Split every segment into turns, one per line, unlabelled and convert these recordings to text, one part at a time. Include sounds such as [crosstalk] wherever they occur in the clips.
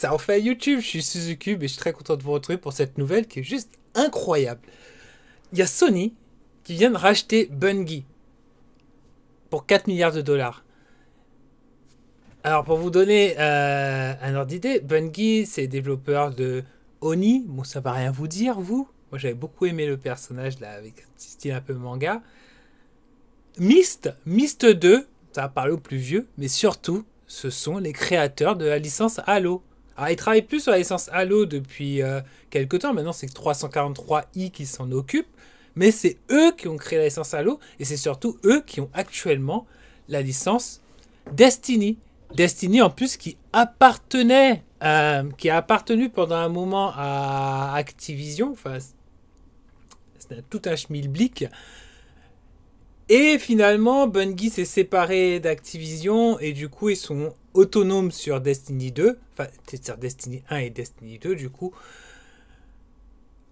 ça en fait YouTube. Je suis Suzuki et je suis très content de vous retrouver pour cette nouvelle qui est juste incroyable. Il y a Sony qui vient de racheter Bungie pour 4 milliards de dollars. Alors pour vous donner euh, un ordre d'idée, Bungie c'est développeur de Oni. Bon ça va rien vous dire vous. Moi j'avais beaucoup aimé le personnage là avec un style un peu manga. Myst, Myst 2, ça va parler au plus vieux, mais surtout ce sont les créateurs de la licence Halo. Alors, ah, il travaille plus sur la licence Halo depuis euh, quelques temps. Maintenant, c'est 343i qui s'en occupe. Mais c'est eux qui ont créé la licence Halo. Et c'est surtout eux qui ont actuellement la licence Destiny. Destiny, en plus, qui appartenait, euh, qui a appartenu pendant un moment à Activision. Enfin, c'est tout un schmilblick. Et finalement, Bungie s'est séparé d'Activision et du coup, ils sont autonome sur Destiny 2, enfin, sur Destiny 1 et Destiny 2, du coup.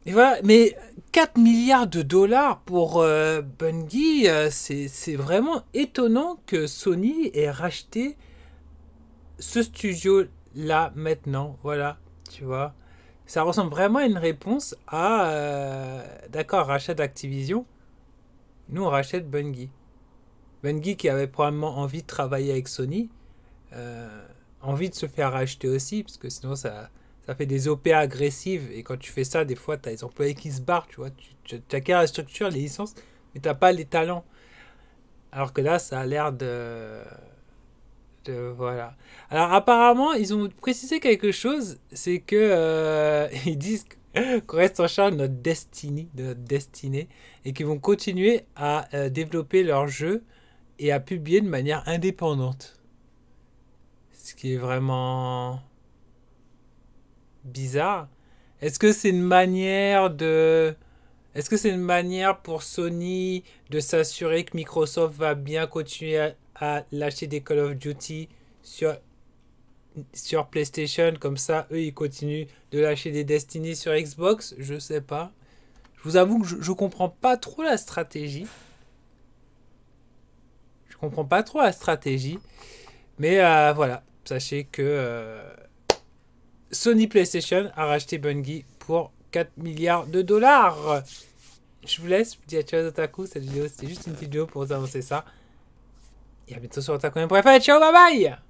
Et voilà, mais 4 milliards de dollars pour euh, Bungie, euh, c'est vraiment étonnant que Sony ait racheté ce studio-là maintenant. Voilà, tu vois. Ça ressemble vraiment à une réponse à. Euh, d'accord, rachat d'Activision. Nous, on rachète Bungie. Bungie qui avait probablement envie de travailler avec Sony euh, envie de se faire racheter aussi, parce que sinon ça, fait des OPA agressives. Et quand tu fais ça, des fois, tu as les employés qui se barrent, tu vois. Tu la structure, les licences, mais tu pas les talents. Alors que là, ça a l'air de... Voilà. Alors apparemment, ils ont précisé quelque chose, c'est que euh, [laughs] ils disent qu'on reste en charge de notre destinée, de destinée, et qu'ils vont continuer à euh, développer leur jeu et à publier de manière indépendante qui est vraiment bizarre. Est-ce que c'est une manière de... Est-ce que c'est une manière pour Sony de s'assurer que Microsoft va bien continuer à, lâcher des Call of Duty sur, sur PlayStation Comme ça, eux, ils continuent de lâcher des Destiny sur Xbox Je sais pas. Je vous avoue que je, ne comprends pas trop la stratégie. Je comprends pas trop la stratégie. Mais euh, voilà sachez que euh, Sony PlayStation a racheté Bungie pour 4 milliards de dollars. Je vous laisse, je vous dis à ciao Otaku, cette vidéo c'était juste une vidéo pour vous annoncer ça. Et à bientôt sur otaku.fr, ciao bye bye